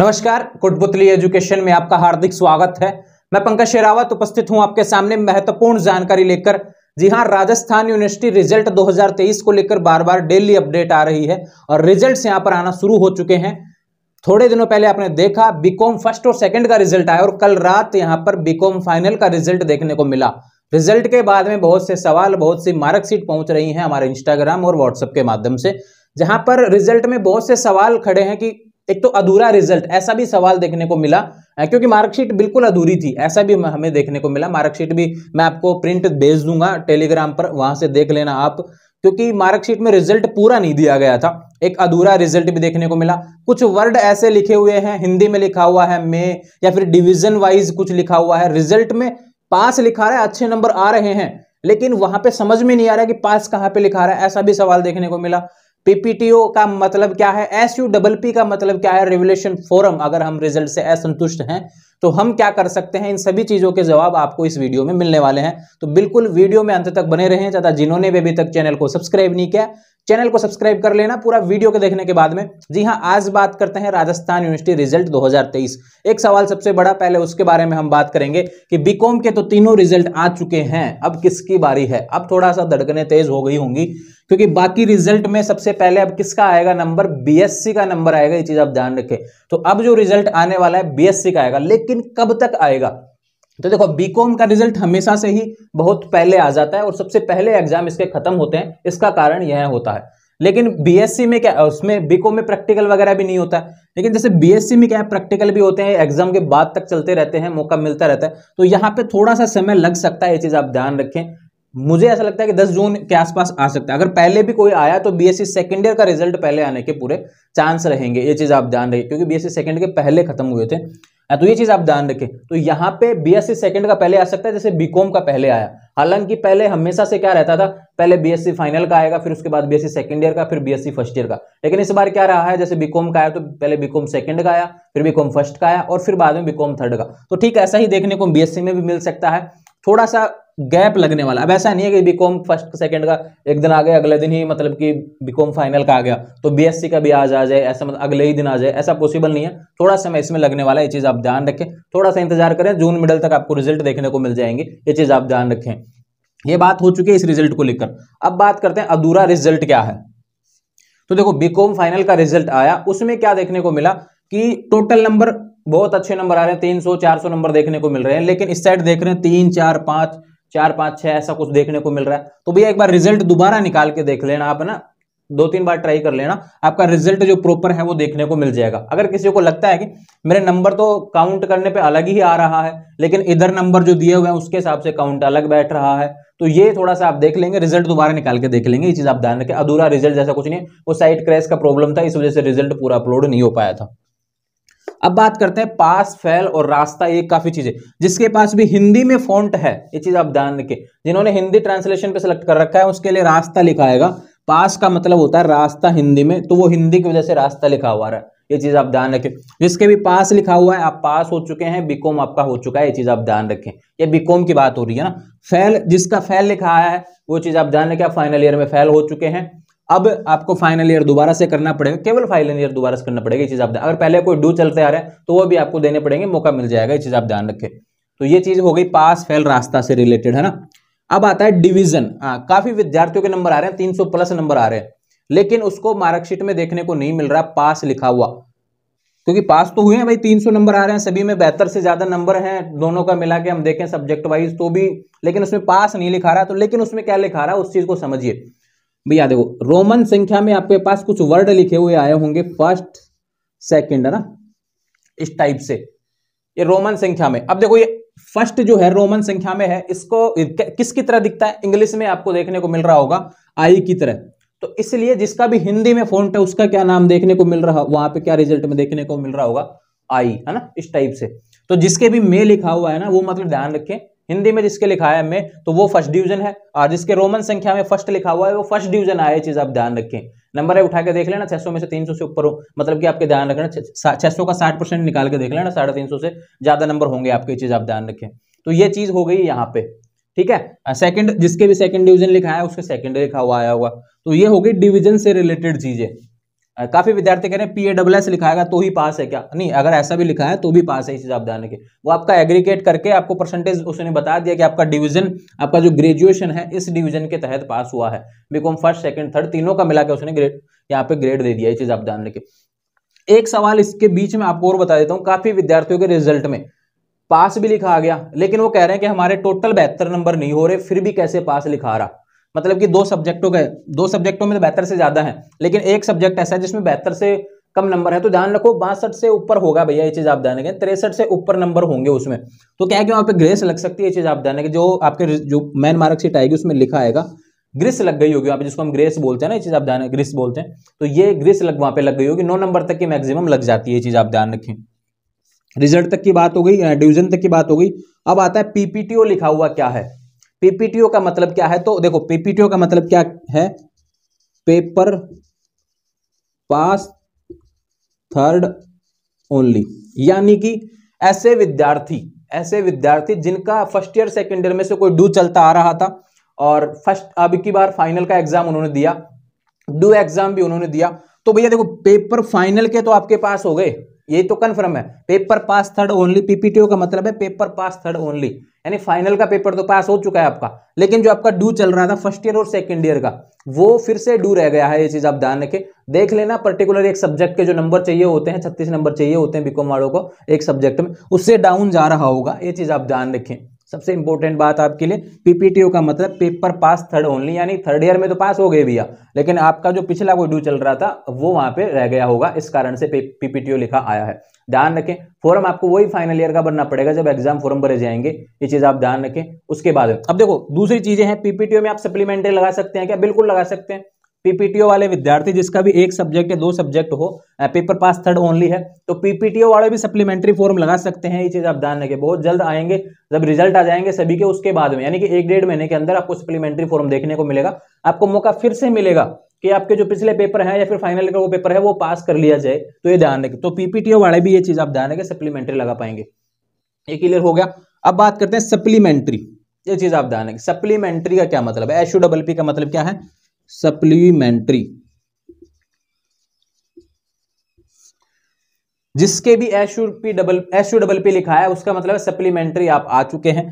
नमस्कार कुटपुतली एजुकेशन में आपका हार्दिक स्वागत है मैं पंकज शेरावत उपस्थित हूं आपके सामने महत्वपूर्ण जानकारी लेकर जी हां राजस्थान यूनिवर्सिटी रिजल्ट 2023 को लेकर बार बार डेली अपडेट आ रही है और रिजल्ट यहां पर आना शुरू हो चुके हैं थोड़े दिनों पहले आपने देखा बीकॉम फर्स्ट और सेकंड का रिजल्ट आया और कल रात यहाँ पर बीकॉम फाइनल का रिजल्ट देखने को मिला रिजल्ट के बाद में बहुत से सवाल बहुत सी मार्कशीट पहुंच रही है हमारे इंस्टाग्राम और व्हाट्सएप के माध्यम से जहां पर रिजल्ट में बहुत से सवाल खड़े हैं कि एक तो अधूरा रिजल्ट ऐसा भी सवाल देखने को मिला क्योंकि मार्कशीट बिल्कुल अधूरी थी ऐसा भी हमें देखने को मिला मार्कशीट भी मैं आपको प्रिंट भेज दूंगा टेलीग्राम पर वहां से देख लेना आप क्योंकि मार्कशीट में रिजल्ट पूरा नहीं दिया गया था एक अधूरा रिजल्ट भी देखने को मिला कुछ वर्ड ऐसे लिखे हुए हैं हिंदी में लिखा हुआ है मे या फिर डिविजन वाइज कुछ लिखा हुआ है रिजल्ट में पास लिखा रहा है अच्छे नंबर आ रहे हैं लेकिन वहां पे समझ में नहीं आ रहा कि पास कहाँ पे लिखा रहा है ऐसा भी सवाल देखने को मिला पीपीटीओ का मतलब क्या है एस यू डबल पी का मतलब क्या है रेवल्यूशन फोरम अगर हम रिजल्ट से असंतुष्ट हैं तो हम क्या कर सकते हैं इन सभी चीज़ों के जवाब आपको इस वीडियो में मिलने वाले हैं तो बिल्कुल वीडियो में अंत तक बने रहे तथा जिन्होंने भी अभी तक चैनल को सब्सक्राइब नहीं किया चैनल को सब्सक्राइब कर लेना पूरा वीडियो के देखने के बाद में जी हाँ आज बात करते हैं राजस्थान यूनिवर्सिटी रिजल्ट 2023 एक सवाल सबसे बड़ा पहले उसके बारे में हम बात करेंगे कि बीकॉम के तो तीनों रिजल्ट आ चुके हैं अब किसकी बारी है अब थोड़ा सा धड़कने तेज हो गई होंगी क्योंकि बाकी रिजल्ट में सबसे पहले अब किसका आएगा नंबर बी का नंबर आएगा ये चीज आप ध्यान रखें तो अब जो रिजल्ट आने वाला है बी का आएगा लेकिन लेकिन कब तक आएगा तो देखो बीकॉम का रिजल्ट हमेशा से ही बहुत पहले आ जाता है और सबसे पहले एग्जाम इसके खत्म होते हैं इसका कारण यह होता है लेकिन बीएससी में क्या उसमें बीकॉम में प्रैक्टिकल वगैरह भी नहीं होता लेकिन जैसे बीएससी में क्या है प्रैक्टिकल भी होते हैं एग्जाम के बाद तक चलते रहते हैं मौका मिलता रहता है तो यहाँ पे थोड़ा सा समय लग सकता है ये चीज़ आप ध्यान रखें मुझे ऐसा लगता है कि 10 जून के आसपास आ सकता है अगर पहले भी कोई आया तो बीएससी सेकेंड ईयर का रिजल्ट पहले आने के पूरे चांस रहेंगे ये चीज़ आप ध्यान रखें क्योंकि बीएससी सेकेंड e के पहले खत्म हुए थे हाँ, तो ये चीज़ आप ध्यान रखें तो यहाँ पे बीएससी सेकंड e का पहले आ सकता है जैसे बीकॉम का पहले आया हालांकि पहले हमेशा से क्या रहता था पहले बीएससी फाइनल e का आएगा फिर उसके बाद बीएससी सेकंड ईयर का फिर बीएससी फर्स्ट ईयर का लेकिन इस बार क्या रहा है जैसे बीकॉम का आया तो पहले बीकॉम सेकंड का आया फिर बीकॉम फर्स्ट का आया और फिर बाद में बीकॉम थर्ड का तो ठीक ऐसा ही देखने को बीएससी में भी मिल सकता है थोड़ा सा गैप लगने वाला अब ऐसा नहीं है कि बीकॉम फर्स्ट सेकंड का एक दिन आ गया अगले दिन ही मतलब कि बीकॉम फाइनल का आ गया तो बीएससी का भी आज आ जाए ऐसा मतलब अगले ही दिन आ जाए ऐसा पॉसिबल नहीं है थोड़ा समय इसमें लगने वाला है ये चीज़ आप ध्यान रखें थोड़ा सा इंतजार करें जून मिडल तक आपको रिजल्ट देखने को मिल जाएंगे ये चीज़ आप ध्यान रखें ये बात हो चुकी है इस रिजल्ट को लेकर अब बात करते हैं अधूरा रिजल्ट क्या है तो देखो बीकॉम फाइनल का रिजल्ट आया उसमें क्या देखने को मिला कि टोटल नंबर बहुत अच्छे नंबर आ रहे हैं तीन सौ चार सौ नंबर देखने को मिल रहे हैं लेकिन इस साइड देख रहे हैं तीन चार पांच चार पांच छह ऐसा कुछ देखने को मिल रहा है तो भैया एक बार रिजल्ट दोबारा निकाल के देख लेना आप ना दो तीन बार ट्राई कर लेना आपका रिजल्ट जो प्रॉपर है वो देखने को मिल जाएगा अगर किसी को लगता है कि मेरे नंबर तो काउंट करने पे अलग ही आ रहा है लेकिन इधर नंबर जो दिए हुए हैं उसके हिसाब से काउंट अलग बैठ रहा है तो ये थोड़ा सा आप देख लेंगे रिजल्ट दोबारा निकाल के देख लेंगे ये चीज़ आप ध्यान रखें अधूरा रिजल्ट जैसा कुछ नहीं है वो साइट क्रैश का प्रॉब्लम था इस वजह से रिजल्ट पूरा अपलोड नहीं हो पाया था अब बात करते हैं पास फैल और रास्ता ये काफी चीजें जिसके पास भी हिंदी में फॉन्ट है ये चीज आप ध्यान रखें जिन्होंने हिंदी ट्रांसलेशन पे सेलेक्ट कर रखा है उसके लिए रास्ता लिखा आएगा पास का मतलब होता है रास्ता हिंदी में तो वो हिंदी की वजह से रास्ता लिखा हुआ है ये चीज आप ध्यान रखें जिसके भी पास लिखा हुआ है आप पास हो चुके हैं बीकॉम आपका हो चुका है ये चीज आप ध्यान रखें ये बीकॉम की बात हो रही है ना फैल जिसका फैल लिखा आया है वो चीज आप ध्यान रखें आप फाइनल ईयर में फैल हो चुके हैं अब आपको फाइनल ईयर दोबारा से करना पड़ेगा केवल फाइनल ईयर दोबारा से करना पड़ेगा ये चीज़ आप अगर पहले कोई डू चलते आ रहे हैं तो वो भी आपको देने पड़ेंगे मौका मिल जाएगा ये चीज़ आप ध्यान रखें तो ये चीज़ हो गई पास फेल रास्ता से रिलेटेड है ना अब आता है डिवीजन हाँ काफ़ी विद्यार्थियों के नंबर आ रहे हैं तीन प्लस नंबर आ रहे हैं लेकिन उसको मार्कशीट में देखने को नहीं मिल रहा पास लिखा हुआ क्योंकि पास तो हुए हैं भाई 300 नंबर आ रहे हैं सभी में बेहतर से ज़्यादा नंबर हैं दोनों का मिला के हम देखें सब्जेक्ट वाइज तो भी लेकिन उसमें पास नहीं लिखा रहा तो लेकिन उसमें क्या लिखा रहा है उस चीज़ को समझिए भैया देखो रोमन संख्या में आपके पास कुछ वर्ड लिखे हुए आए होंगे फर्स्ट सेकंड है ना इस टाइप से ये रोमन संख्या में अब देखो ये फर्स्ट जो है रोमन संख्या में है इसको किसकी तरह दिखता है इंग्लिश में आपको देखने को मिल रहा होगा आई की तरह तो इसलिए जिसका भी हिंदी में फॉन्ट है उसका क्या नाम देखने को मिल रहा वहां पे क्या रिजल्ट में देखने को मिल रहा होगा आई है ना इस टाइप से तो जिसके भी मे लिखा हुआ है ना वो मतलब ध्यान रखें हिंदी में जिसके लिखा है में तो वो फर्स्ट डिवीजन है और जिसके रोमन संख्या में फर्स्ट लिखा हुआ है वो फर्स्ट डिवीजन आया चीज आप ध्यान रखें नंबर है उठा के देख लेना 600 में से 300 से ऊपर हो मतलब कि आपके ध्यान रखना 600 का 60 परसेंट निकाल के देख लेना साढ़े तीन से ज्यादा नंबर होंगे आपके चीज आप ध्यान रखें तो ये चीज हो गई यहाँ पे ठीक है सेकंड जिसके भी सेकंड डिवीजन लिखा है उसके सेकंड लिखा हुआ आया हुआ तो ये हो गई डिविजन से रिलेटेड चीजें काफी विद्यार्थी कह रहे हैं पी ए डब्ल एस लिखाएगा तो ही पास है क्या नहीं अगर ऐसा भी लिखा है तो भी पास है इस हिसाब ध्यान वो आपका एग्रीगेट करके आपको परसेंटेज उसने बता दिया कि आपका डिवीजन आपका जो ग्रेजुएशन है इस डिवीजन के तहत पास हुआ है बीकॉम फर्स्ट सेकंड थर्ड तीनों का मिला के उसने ग्रेड यहाँ पे ग्रेड दे दिया इस हिसाब ध्यान एक सवाल इसके बीच में आपको और बता देता हूँ काफी विद्यार्थियों के रिजल्ट में पास भी लिखा गया लेकिन वो कह रहे हैं कि हमारे टोटल बेहतर नंबर नहीं हो रहे फिर भी कैसे पास लिखा रहा मतलब कि दो सब्जेक्टों के दो सब्जेक्टों में तो बेहतर से ज़्यादा है लेकिन एक सब्जेक्ट ऐसा है जिसमें बेहतर से कम नंबर है तो ध्यान रखो बासठ से ऊपर होगा भैया ये चीज़ आप ध्यान रखें तिरसठ से ऊपर नंबर होंगे उसमें तो क्या है पे ग्रेस लग सकती है ये चीज़ आप ध्यान रखें जो आपके जो मैन मार्कशीट आएगी उसमें लिखा आएगा ग्रीस लग गई होगी वहाँ पे जिसको हम ग्रेस बोलते हैं ना ये चीज़ आप ध्यान ग्रीस बोलते हैं तो ये ग्रीस लग वहाँ पे लग गई होगी नौ नंबर तक की मैक्सिमम लग जाती है ये चीज़ आप ध्यान रखें रिजल्ट तक की बात हो गई डिवीजन uh, तक की बात हो गई अब आता है पीपीटीओ लिखा हुआ क्या है पीपीटीओ का मतलब क्या है तो देखो पीपीटीओ का मतलब क्या है पेपर पास थर्ड ओनली यानी कि ऐसे विद्यार्थी ऐसे विद्यार्थी जिनका फर्स्ट ईयर सेकेंड ईयर में से कोई डू चलता आ रहा था और फर्स्ट अब की बार फाइनल का एग्जाम उन्होंने दिया डू एग्जाम भी उन्होंने दिया तो भैया देखो पेपर फाइनल के तो आपके पास हो गए ये तो कन्फर्म है paper pass third only PPTO का मतलब है पेपर पास थर्ड ओनली यानी फाइनल का पेपर तो पास हो चुका है आपका लेकिन जो आपका डू चल रहा था फर्स्ट ईयर और सेकंड ईयर का वो फिर से डू रह गया है ये चीज़ आप ध्यान रखें देख लेना पर्टिकुलर एक सब्जेक्ट के जो नंबर चाहिए होते हैं छत्तीस नंबर चाहिए होते हैं बीकॉम वालों को एक सब्जेक्ट में उससे डाउन जा रहा होगा ये चीज़ आप ध्यान रखें सबसे इंपॉर्टेंट बात आपके लिए पीपीटीओ का मतलब पेपर पास थर्ड ओनली यानी थर्ड ईयर में तो पास हो गए भैया लेकिन आपका जो पिछला कोई ड्यू चल रहा था वो वहां पे रह गया होगा इस कारण से पीपीटीओ लिखा आया है ध्यान रखें फॉर्म आपको वही फाइनल ईयर का बनना पड़ेगा जब एग्जाम फॉर्म भरे जाएंगे ये चीज आप ध्यान रखें उसके बाद अब देखो दूसरी चीजें हैं पीपीटीओ में आप सप्लीमेंट्री लगा सकते हैं क्या बिल्कुल लगा सकते हैं पीपीटीओ वाले विद्यार्थी जिसका भी एक सब्जेक्ट या दो सब्जेक्ट हो पेपर पास थर्ड ओनली है तो पीपीटीओ वाले भी सप्लीमेंट्री फॉर्म लगा सकते हैं ये चीज़ आप ध्यान रखें बहुत जल्द आएंगे जब रिजल्ट आ जाएंगे सभी के उसके बाद में यानी कि एक डेढ़ महीने के अंदर आपको सप्लीमेंट्री फॉर्म देखने को मिलेगा आपको मौका फिर से मिलेगा कि आपके जो पिछले पेपर है या फिर फाइनल का वो पेपर है वो पास कर लिया जाए तो ये ध्यान रखें तो पीपीटीओ वाले भी ये चीज़ आप ध्यान रखें सप्लीमेंट्री लगा पाएंगे ये क्लियर हो गया अब बात करते हैं सप्लीमेंट्री ये चीज़ आप ध्यान रखें सप्लीमेंट्री का क्या मतलब है एस डबल पी का मतलब क्या है सप्लीमेंट्री जिसके भी एश्यू P double S U double P लिखा है उसका मतलब है सप्लीमेंट्री आप आ चुके हैं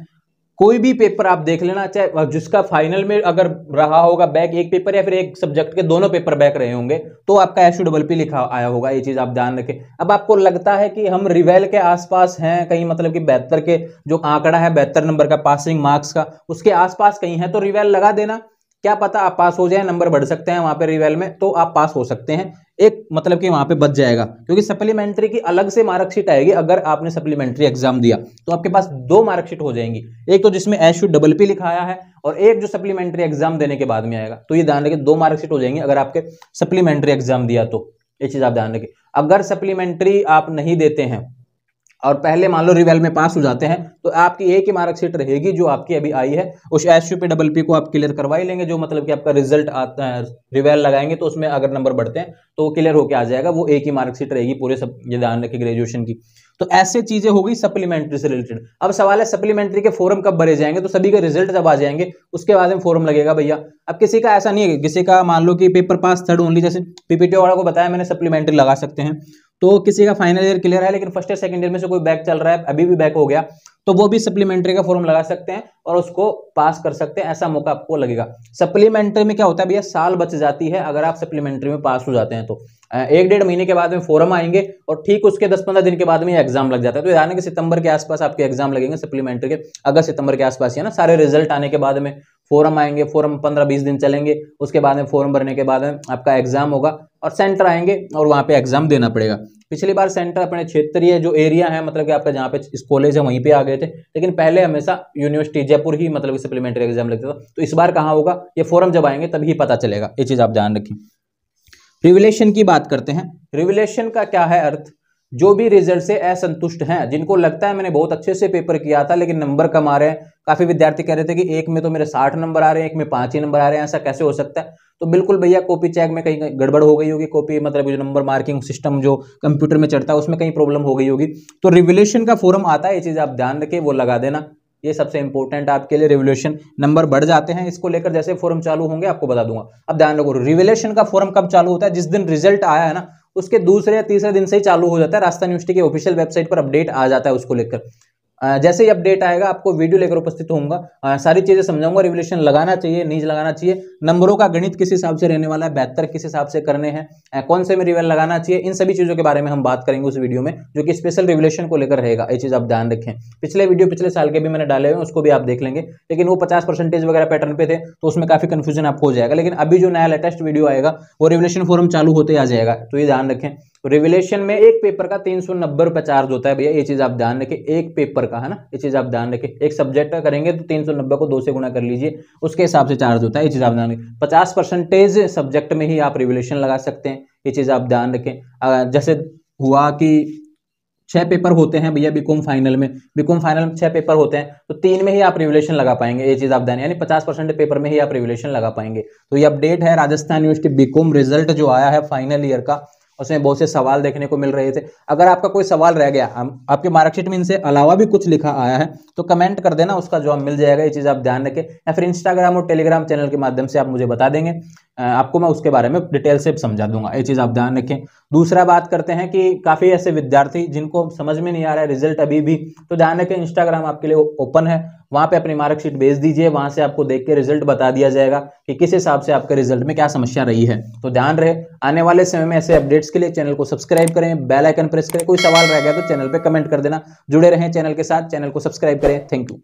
कोई भी पेपर आप देख लेना चाहे जिसका फाइनल में अगर रहा होगा बैक एक पेपर या फिर एक सब्जेक्ट के दोनों पेपर बैक रहे होंगे तो आपका एस डबल पी लिखा आया होगा ये चीज़ आप ध्यान रखें अब आपको लगता है कि हम रिवेल के आसपास हैं कहीं मतलब कि बेहतर के जो आंकड़ा है बेहतर नंबर का पासिंग मार्क्स का उसके आसपास कहीं है तो रिवेल लगा देना क्या पता आप पास हो जाए नंबर बढ़ सकते हैं वहां पे रिवेल में तो आप पास हो सकते हैं एक मतलब कि वहां पे बच जाएगा क्योंकि सप्लीमेंट्री की अलग से मार्कशीट आएगी अगर आपने सप्लीमेंट्री एग्जाम दिया तो आपके पास दो मार्कशीट हो जाएंगी एक तो जिसमें एस यू डबल पी लिखाया है और एक जो सप्लीमेंट्री एग्जाम देने के बाद में आएगा तो ये ध्यान रखिए दो मार्कशीट हो जाएंगी अगर आपके सप्लीमेंट्री एग्जाम दिया तो ये चीज़ आप ध्यान रखिए अगर सप्लीमेंट्री आप नहीं देते हैं और पहले मान लो रिवेल में पास हो जाते हैं तो आपकी एक ही मार्कशीट रहेगी जो आपकी अभी आई है उस S U P double P को आप क्लियर करवाई लेंगे जो मतलब कि आपका रिजल्ट आता है रिवेल लगाएंगे तो उसमें अगर नंबर बढ़ते हैं तो वो क्लियर होकर आ जाएगा वो एक ही मार्कशीट रहेगी पूरे सब ये ध्यान रखे ग्रेजुएशन की तो ऐसे चीजें होगी सप्लीमेंट्री से रिलेटेड अब सवाल है सप्लीमेंट्री के फॉर्म कब भरे जाएंगे तो सभी के रिजल्ट जब आ जाएंगे उसके बाद में फॉर्म लगेगा भैया अब किसी का ऐसा नहीं है किसी का मान लो कि पेपर पास थर्ड ओनली जैसे पीपीटी वाला को बताया मैंने सप्लीमेंट्री लगा सकते हैं तो किसी का फाइनल ईयर क्लियर है लेकिन फर्स्ट ईयर सेकंड ईयर में से कोई बैक चल रहा है अभी भी बैक हो गया तो वो भी सप्लीमेंट्री का फॉर्म लगा सकते हैं और उसको पास कर सकते हैं ऐसा मौका आपको लगेगा सप्लीमेंट्री में क्या होता है भैया साल बच जाती है अगर आप सप्लीमेंट्री में पास हो जाते हैं तो एक डेढ़ महीने के बाद में फॉरम आएंगे और ठीक उसके दस पंद्रह दिन के बाद में एग्जाम लग जाता है तो यानी कि सितंबर के आसपास आपके एग्जाम लगेंगे सप्लीमेंट्री के अगस्त सितंबर के आसपास है ना सारे रिजल्ट आने के बाद में फॉरम आएंगे फॉरम पंद्रह बीस दिन चलेंगे उसके बाद में फॉरम भरने के बाद में आपका एग्जाम होगा और सेंटर आएंगे और वहाँ पे एग्जाम देना पड़ेगा पिछली बार सेंटर अपने क्षेत्रीय जो एरिया है मतलब कि आपका जहाँ पे कॉलेज है वहीं पे आ गए थे लेकिन पहले हमेशा यूनिवर्सिटी जयपुर ही मतलब सप्लीमेंट्री एग्जाम लगता था तो इस बार कहाँ होगा ये फॉरम जब आएंगे तभी पता चलेगा ये चीज़ आप ध्यान रखें रिविलेशन की बात करते हैं रिविलेशन का क्या है अर्थ जो भी रिजल्ट से असंतुष्ट हैं जिनको लगता है मैंने बहुत अच्छे से पेपर किया था लेकिन नंबर कम आ रहे हैं काफ़ी विद्यार्थी कह रहे थे कि एक में तो मेरे साठ नंबर आ रहे हैं एक में पांच ही नंबर आ रहे हैं ऐसा कैसे हो सकता है तो बिल्कुल भैया कॉपी चेक में कहीं गड़बड़ हो गई होगी कॉपी मतलब जो नंबर मार्किंग सिस्टम जो कंप्यूटर में चढ़ता है उसमें कहीं प्रॉब्लम हो गई होगी तो रिवोल्यूशन का फॉर्म आता है ये चीज़ आप ध्यान रखें वो लगा देना ये सबसे इंपॉर्टेंट आपके लिए रिवोल्यूशन नंबर बढ़ जाते हैं इसको लेकर जैसे फॉर्म चालू होंगे आपको बता दूंगा अब ध्यान रखो रिवोल्यूशन का फॉर्म कब चालू होता है जिस दिन रिजल्ट आया है ना उसके दूसरे या तीसरे दिन से ही चालू हो जाता है राजस्थान यूनिवर्सिटी के ऑफिशियल वेबसाइट पर अपडेट आ जाता है उसको लेकर जैसे ही अपडेट आएगा आपको वीडियो लेकर उपस्थित होऊंगा सारी चीज़ें समझाऊंगा रिवोल्यूशन लगाना चाहिए नीज लगाना चाहिए नंबरों का गणित किस हिसाब से रहने वाला है बेहतर किस हिसाब से करने हैं कौन से में रिवेल लगाना चाहिए इन सभी चीज़ों के बारे में हम बात करेंगे उस वीडियो में जो कि स्पेशल रिवोल्यूशन को लेकर रहेगा ये चीज़ आप ध्यान रखें पिछले वीडियो पिछले साल के भी मैंने डाले हुए उसको भी आप देख लेंगे लेकिन वो पचास परसेंटेज वगैरह पैटर्न पे थे तो उसमें काफ़ी कंफ्यूजन आपको हो जाएगा लेकिन अभी जो नया लेटेस्ट वीडियो आएगा वो रिवोल्यूशन फोरम चालू होते आ जाएगा तो ये ध्यान रखें रिविलेशन तो में एक पेपर का तीन सौ नब्बे रुपये चार्ज होता है भैया ये चीज़ आप ध्यान रखें एक पेपर का है ना ये चीज़ आप ध्यान रखें एक सब्जेक्ट का करेंगे तो तीन सौ नब्बे को दो से गुना कर लीजिए उसके हिसाब से चार्ज होता है ये चीज़ आप ध्यान रखें पचास परसेंटेज सब्जेक्ट में ही आप रिविलेशन लगा सकते हैं ये चीज़ आप ध्यान रखें जैसे हुआ कि छह पेपर होते हैं भैया बीकॉम फाइनल में बीकॉम फाइनल में छह पेपर होते हैं तो तीन में ही आप रिविलेशन लगा पाएंगे ये चीज़ आप ध्यान यानी पचास परसेंट पेपर में ही आप रिविलेशन लगा पाएंगे तो ये अपडेट है राजस्थान यूनिवर्सिटी बीकॉम रिजल्ट जो आया है फाइनल ईयर का उसमें बहुत से सवाल देखने को मिल रहे थे अगर आपका कोई सवाल रह गया आपके मार्कशीट में इनसे अलावा भी कुछ लिखा आया है तो कमेंट कर देना उसका जवाब मिल जाएगा ये चीज़ आप ध्यान रखें या फिर इंस्टाग्राम और टेलीग्राम चैनल के माध्यम से आप मुझे बता देंगे आपको मैं उसके बारे में डिटेल से समझा दूंगा ये चीज़ आप ध्यान रखें दूसरा बात करते हैं कि काफ़ी ऐसे विद्यार्थी जिनको समझ में नहीं आ रहा है रिजल्ट अभी भी तो ध्यान रखें इंस्टाग्राम आपके लिए ओपन है वहां पे अपनी मार्कशीट भेज दीजिए वहां से आपको देख के रिजल्ट बता दिया जाएगा कि किस हिसाब से आपके रिजल्ट में क्या समस्या रही है तो ध्यान रहे आने वाले समय में ऐसे अपडेट्स के लिए चैनल को सब्सक्राइब करें बेल आइकन प्रेस करें कोई सवाल रह गया तो चैनल पर कमेंट कर देना जुड़े रहें चैनल के साथ चैनल को सब्सक्राइब करें थैंक यू